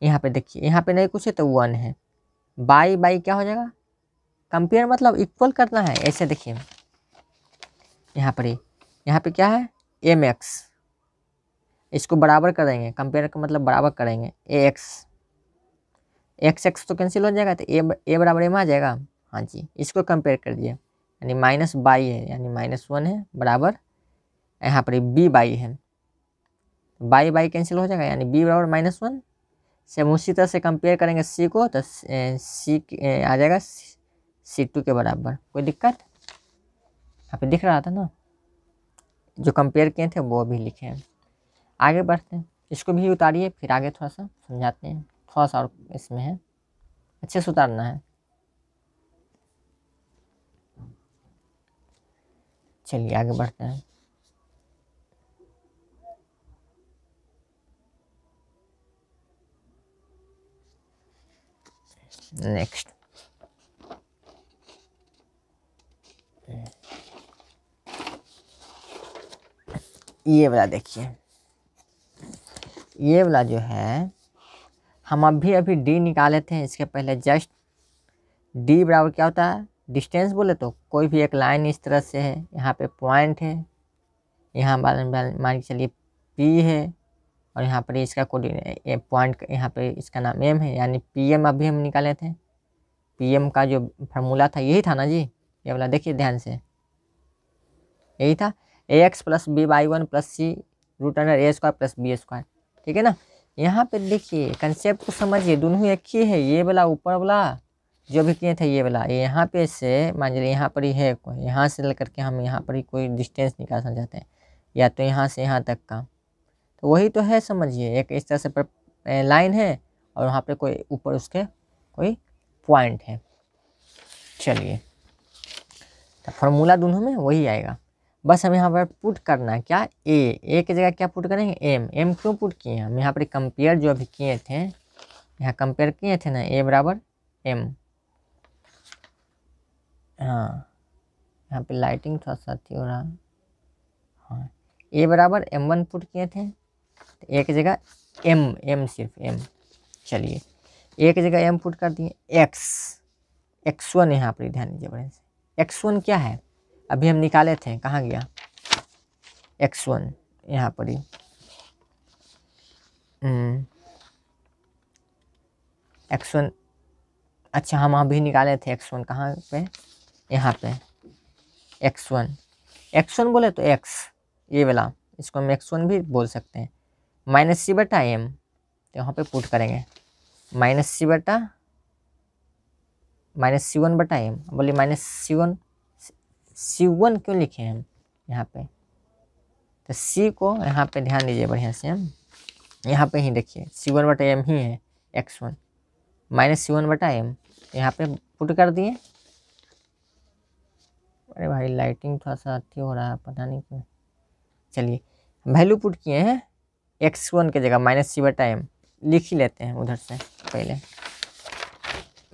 यहाँ पे देखिए यहाँ पे नहीं कुछ है तो वन है बाई बाई क्या हो जाएगा कंपेयर मतलब इक्वल करना है ऐसे देखिए यहाँ पर ही यहाँ पे क्या है एम एक्स इसको बराबर करेंगे कंपेयर का मतलब बराबर करेंगे ए एक्स एक्स एक्स तो कैंसिल हो जाएगा तो ए ए बराबर एम आ जाएगा हाँ जी इसको कंपेयर कर दिए यानी माइनस बाई है यानी माइनस वन है बराबर यहाँ पर बी बाई है बाई बाई कैंसिल हो जाएगा यानी बी बराबर माइनस वन से हम उसी तरह से कंपेयर करेंगे सी को तो सी आ जाएगा सी टू के बराबर कोई दिक्कत आप दिख रहा था ना जो कंपेयर किए थे वो अभी लिखे हैं आगे बढ़ते हैं इसको भी उतारिए फिर आगे थोड़ा सा समझाते हैं थोड़ा सा और इसमें है अच्छे से उतारना है चलिए आगे बढ़ते हैं नेक्स्ट ये वाला देखिए ये वाला जो है हम अभी अभी डी निकाले थे इसके पहले जस्ट डी बराबर क्या होता है डिस्टेंस बोले तो कोई भी एक लाइन इस तरह से है यहाँ पे पॉइंट है यहाँ मान के चलिए पी है और यहाँ पर इसका कोऑर्डिनेट पॉइंट यहाँ पे इसका नाम एम है यानी एम अभी हम निकाले थे एम का जो फार्मूला था यही था ना जी ये वाला देखिए ध्यान से यही था A X plus B Y one plus C root under A square plus B square ठीक है ना यहाँ पे देखिए कंसेप्ट को समझिए दोनों एक ही है ये वाला ऊपर वाला जो भी किए थे ये वाला यहाँ पे से मान लीजिए यहाँ पर ही है कोई यहाँ से लेकर के हम यहाँ पर ही कोई डिस्टेंस निकालना चाहते हैं या तो यहाँ से यहाँ तक का तो वही तो है समझिए एक इस तरह से लाइन है और वहाँ पर कोई ऊपर उसके कोई पॉइंट है चलिए तो फॉर्मूला दोनों में वही आएगा बस हम यहाँ पर पुट करना है क्या ए ए की जगह क्या पुट करेंगे एम एम क्यों पुट किए हैं हम यहाँ पर कंपेयर जो अभी किए थे यहाँ कंपेयर किए थे ना ए बराबर एम हाँ यहाँ पे लाइटिंग थोड़ा सा थी हो रहा हाँ ए बराबर एम वन पुट किए थे तो एक जगह एम एम सिर्फ एम चलिए एक जगह एम पुट कर दिए एक्स एक्स वन यहाँ पर ध्यान दीजिए बड़े से एक्स वन क्या है अभी हम निकाले थे कहाँ गया एक्स वन यहाँ पर ही एक्स वन अच्छा हम अभी निकाले थे एक्स वन कहाँ पे यहाँ पे एक्स वन एक्स वन बोले तो एक्स ये वाला इसको हम एक्स वन भी बोल सकते हैं माइनस सी बटा एम तो यहाँ पे पुट करेंगे माइनस सी बटा माइनस सी वन बटा एम बोलिए minus C one C one क्यों लिखे हैं यहाँ पे तो सी को यहाँ पे ध्यान दीजिए बढ़िया से हम यहाँ पे ही देखिए सी वन बटा एम ही है X one minus C one बटा एम यहाँ पे पुट कर दिए अरे भाई लाइटिंग थोड़ा सा अच्छी हो रहा है पता नहीं क्यों चलिए वैल्यू पुट किए हैं एक्स वन की जगह माइनस सी बटा एम लिख ही लेते हैं उधर से पहले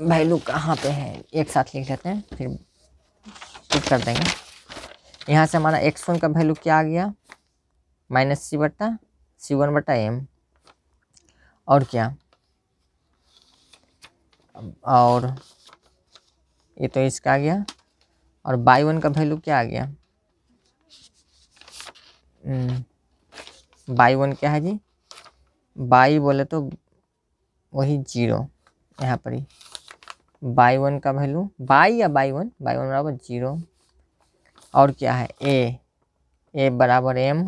वैल्यू कहाँ पे है एक साथ लिख लेते हैं फिर पुट कर देंगे यहाँ से हमारा एक्स वन का वैल्यू क्या आ गया माइनस सी बट्टा सी वन बट्टा एम और क्या और ये तो इसका आ गया और बाई वन का वैल्यू क्या आ गया बाई हम्म, वन क्या है जी बाई बोले तो वही जीरो यहाँ पर ही बाई वन का वैल्यू बाई या बाई वन बाई वन बराबर जीरो और क्या है ए ए बराबर एम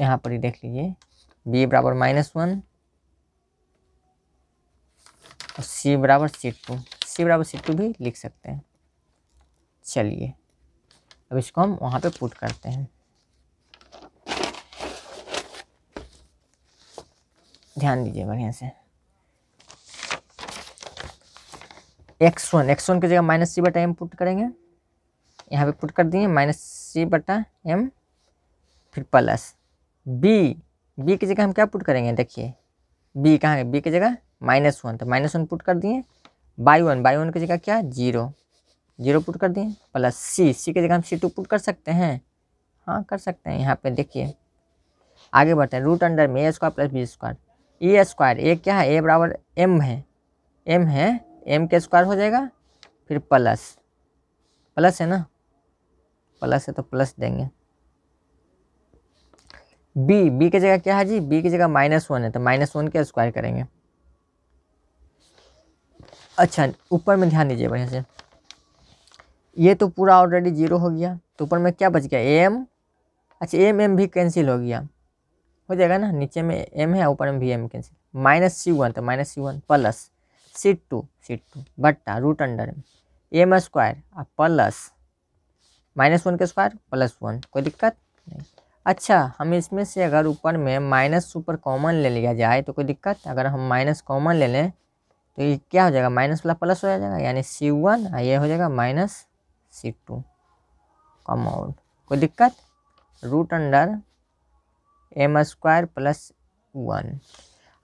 यहाँ पर ही देख लीजिए बी बराबर माइनस वन और सी बराबर सी टू सी बराबर सी टू भी लिख सकते हैं चलिए अब इसको हम वहाँ पे पुट करते हैं ध्यान दीजिए बढ़िया से एक्स वन एक्स वन की जगह माइनस सी बटा एम पुट करेंगे यहाँ पे पुट कर दिए माइनस सी बटा एम फिर प्लस बी बी की जगह हम क्या पुट करेंगे देखिए बी कहाँ है बी की जगह माइनस वन तो माइनस वन पुट कर दिए बाई वन बाई वन की जगह क्या जीरो जीरो पुट कर दिए प्लस सी सी की जगह हम सी टू पुट कर सकते हैं हाँ कर सकते हैं यहाँ पे देखिए आगे बढ़ते हैं रूट अंडर में A square plus B square A square A क्या है ए बराबर एम है एम है एम के स्क्वायर हो जाएगा फिर प्लस प्लस है ना प्लस है तो प्लस देंगे बी बी की जगह क्या है जी बी की जगह माइनस वन है तो माइनस वन के स्क्वायर करेंगे अच्छा ऊपर में ध्यान दीजिए बढ़िया से ये तो पूरा ऑलरेडी जीरो हो गया तो ऊपर में क्या बच गया एम अच्छा एम एम भी कैंसिल हो गया हो जाएगा ना नीचे में एम है ऊपर में भी M cancel minus C one तो minus C one plus C two C two बट्टा root under M square plus minus one के स्क्वायर प्लस वन कोई दिक्कत नहीं अच्छा हम इसमें से अगर ऊपर में माइनस ऊपर कॉमन ले लिया जाए तो कोई दिक्कत अगर हम माइनस कॉमन ले लें तो ये क्या हो जाएगा माइनस वाला प्लस हो जाएगा यानी सी वन ये हो जाएगा minus C two come out कोई दिक्कत root under M square plus one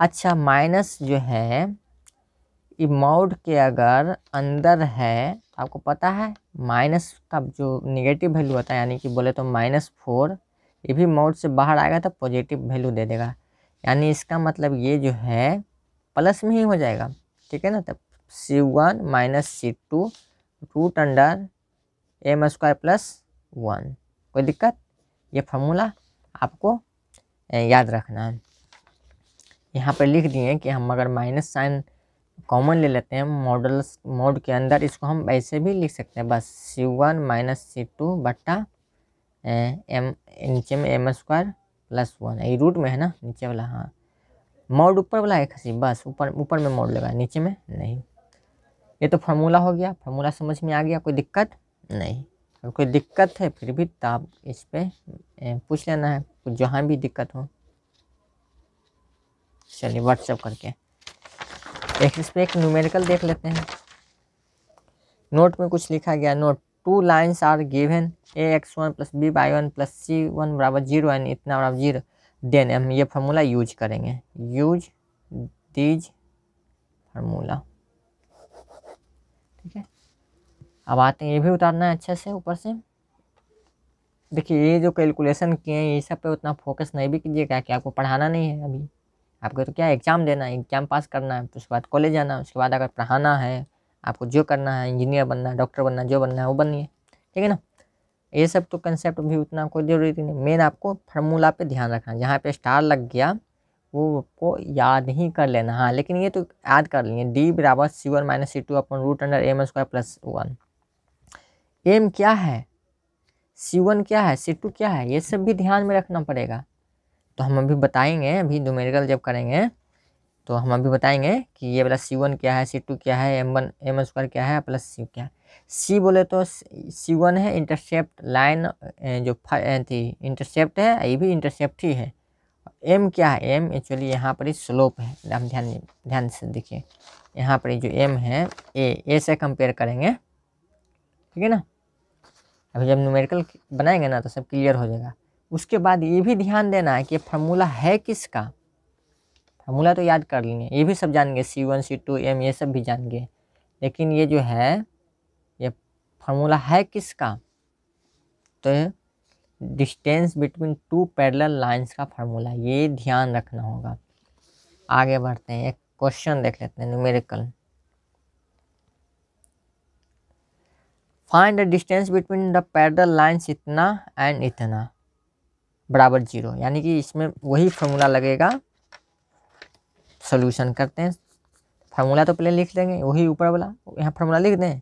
अच्छा माइनस जो है कि माउड के अगर अंदर है आपको पता है माइनस का जो निगेटिव वैल्यू होता है यानी कि बोले तो माइनस फोर ये भी माउड से बाहर आएगा तो पॉजिटिव वैल्यू दे देगा यानी इसका मतलब ये जो है प्लस में ही हो जाएगा ठीक है ना तब C one minus C two root under M square plus one कोई दिक्कत ये फार्मूला आपको याद रखना है यहाँ पर लिख दिए कि हम अगर माइनस साइन कॉमन ले लेते हैं मॉडल्स मोड के अंदर इसको हम ऐसे भी लिख सकते हैं बस C one minus C two बट्टा एम नीचे में एम स्क्वायर प्लस वन ये रूट में है ना नीचे वाला हाँ मोड ऊपर वाला है खसी बस ऊपर ऊपर में मोड लगा नीचे में नहीं ये तो फार्मूला हो गया फार्मूला समझ में आ गया कोई दिक्कत नहीं अगर कोई दिक्कत है फिर भी तो आप इस पर पूछ लेना है जहाँ भी दिक्कत हो चलिए व्हाट्सएप करके इस पर एक न्यूमेरिकल देख लेते हैं नोट में कुछ लिखा गया note two lines are given A X one plus B Y one plus C one बराबर जीरो एन इतना बराबर जीरो देन हम ये फार्मूला यूज करेंगे यूज दीज फार्मूला ठीक है अब आते हैं ये भी उतारना है अच्छे से ऊपर से देखिए ये जो कैलकुलेशन किए हैं ये सब पे उतना फोकस नहीं भी कीजिएगा कि आपको पढ़ाना नहीं है अभी आपको तो क्या एग्ज़ाम देना है एग्ज़ाम पास करना है तो उसके बाद कॉलेज जाना है उसके बाद अगर पढ़ाना है आपको जो करना है इंजीनियर बनना है डॉक्टर बनना है जो बनना है वो बनिए ठीक है ना ये सब तो कंसेप्ट भी उतना कोई ज़रूरी नहीं मेन आपको फार्मूला पे ध्यान रखना जहाँ पे स्टार लग गया वो आपको याद ही कर लेना हाँ लेकिन ये तो याद कर लेंगे डी बराबर C one minus C two upon root under M square plus one M क्या है सी वन क्या है सी टू क्या है ये सब भी ध्यान में रखना पड़ेगा तो हम अभी बताएंगे अभी न्यूमेरिकल जब करेंगे तो हम अभी बताएंगे कि ये वाला सी वन क्या है सी टू क्या है एम वन एम स्क्वायर क्या है प्लस सी क्या है सी बोले तो सी वन है इंटरसेप्ट लाइन जो थी इंटरसेप्ट है ये भी इंटरसेप्ट ही है एम क्या है एम एक्चुअली यहाँ पर ही स्लोप है हम ध्यान ध्यान से देखिए यहाँ पर जो एम है ए ए से कंपेयर करेंगे ठीक है ना अभी जब न्यूमेरिकल बनाएंगे ना तो सब क्लियर हो जाएगा उसके बाद ये भी ध्यान देना है कि फार्मूला है किसका फार्मूला तो याद कर लेंगे ये भी सब जान गए C one C two M ये सब भी जान गए लेकिन ये जो है ये फार्मूला है किसका तो distance between two parallel lines का फार्मूला ये ध्यान रखना होगा आगे बढ़ते हैं एक क्वेश्चन देख लेते हैं numerical find the distance between the parallel lines इतना एंड इतना बराबर जीरो यानी कि इसमें वही फार्मूला लगेगा सोल्यूशन करते हैं फार्मूला तो पहले लिख देंगे वही ऊपर वाला यहाँ फार्मूला लिख दें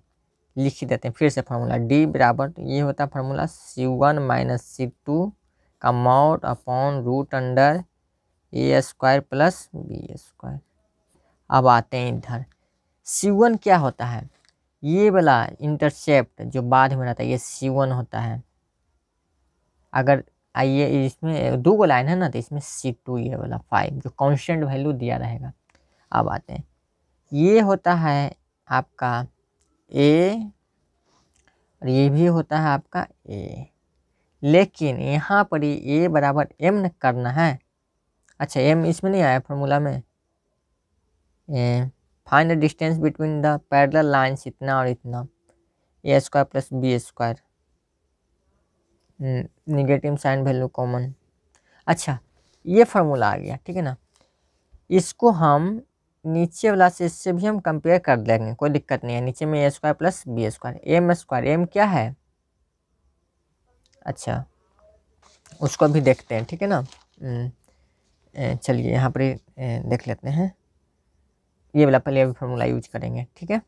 लिख देते हैं फिर से फार्मूला डी बराबर ये होता है formula C one minus C two का mod upon root under A square plus B square अब आते हैं इधर सी वन क्या होता है ये वाला इंटरसेप्ट जो बाद में रहता है ये सी वन होता है अगर आइए इसमें दो गो लाइन है ना तो इसमें सी टू ये वाला फाइव जो कांस्टेंट वैल्यू दिया रहेगा अब आते हैं ये होता है आपका ए और ये भी होता है आपका ए लेकिन यहाँ पर ही ए बराबर एम करना है अच्छा एम इसमें नहीं आया फॉर्मूला में find the distance between the parallel lines इतना और इतना A square plus B square negative sign value common अच्छा ये फार्मूला आ गया ठीक है ना इसको हम नीचे वाला से इससे भी हम कंपेयर कर देंगे कोई दिक्कत नहीं है नीचे में A square plus B square M square M क्या है अच्छा उसको भी देखते हैं ठीक है ना हम्म, चलिए यहाँ पर देख लेते हैं ये वाला पहले अभी फार्मूला यूज करेंगे ठीक है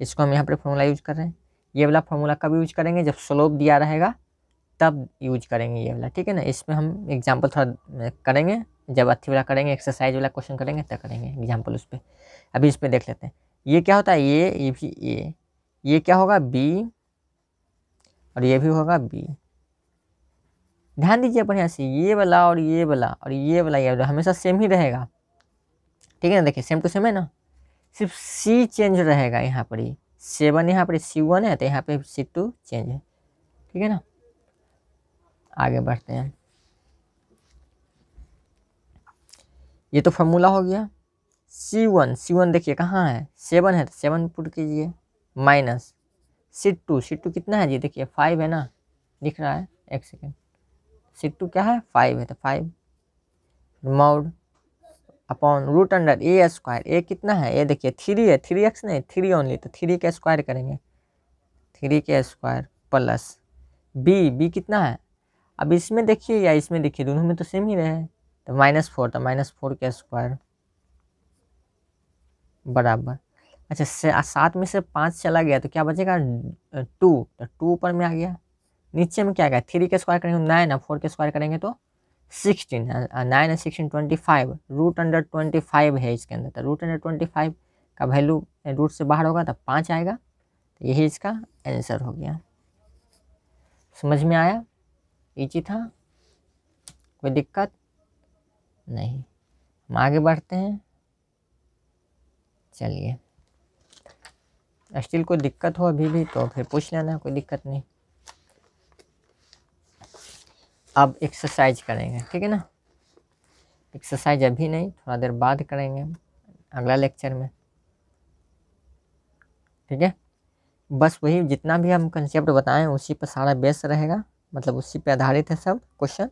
इसको हम यहाँ पर फार्मूला यूज कर रहे हैं ये वाला फॉर्मूला कब यूज करेंगे जब स्लोप दिया रहेगा तब यूज करेंगे ये वाला ठीक है ना इसमें हम एग्जाम्पल थोड़ा करेंगे जब अच्छी वाला करेंगे एक्सरसाइज वाला क्वेश्चन करेंगे तब करेंगे एग्जाम्पल उस पर अभी इस पर देख लेते हैं ये क्या होता है ये ये भी ए ये क्या होगा बी और ये भी होगा बी ध्यान दीजिए बढ़िया से ये वाला और ये वाला और ये वाला ये वाला हमेशा सेम ही रहेगा ठीक है ना देखिए सेम टू सेम है ना सिर्फ सी चेंज रहेगा यहाँ पर ही सेवन यहाँ पर सी वन है तो यहाँ पे सी टू चेंज है ठीक है ना आगे बढ़ते हैं ये तो फॉर्मूला हो गया सी वन सी वन देखिए कहाँ है सेवन है तो सेवन पुट कीजिए minus C two C two कितना है जी देखिए फाइव है ना दिख रहा है एक सेकेंड सी टू क्या है फाइव है तो five mod upon root under A square A कितना है ए देखिए थ्री है थ्री एक्स नहीं थ्री ओनली तो थ्री के स्क्वायर करेंगे थ्री के स्क्वायर प्लस बी बी कितना है अब इसमें देखिए या इसमें देखिए दोनों में तो सेम ही रहे तो माइनस फोर तो माइनस फोर के स्क्वायर बराबर अच्छा से सात में से पाँच चला गया तो क्या बचेगा टू तो टू ऊपर में आ गया नीचे में क्या गया थ्री के स्क्वायर करेंगे नाइन और फोर के स्क्वायर करेंगे तो sixteen nine sixteen twenty five root under twenty five है इसके अंदर तो रूट अंडर ट्वेंटी फाइव का वैल्यू रूट से बाहर होगा तो पाँच आएगा तो यही इसका आंसर हो गया समझ में आया इजी था कोई दिक्कत नहीं हम आगे बढ़ते हैं चलिए स्टिल कोई दिक्कत हो अभी भी तो फिर पूछ लेना कोई दिक्कत नहीं अब एक्सरसाइज करेंगे ठीक है ना एक्सरसाइज अभी नहीं थोड़ा देर बाद करेंगे अगला लेक्चर में ठीक है बस वही जितना भी हम कंसेप्ट बताएं उसी पर सारा बेस रहेगा मतलब उसी पर आधारित है सब क्वेश्चन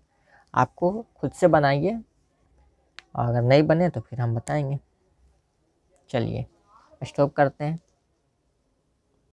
आपको खुद से बनाइए और अगर नहीं बने तो फिर हम बताएंगे चलिए स्टॉप करते हैं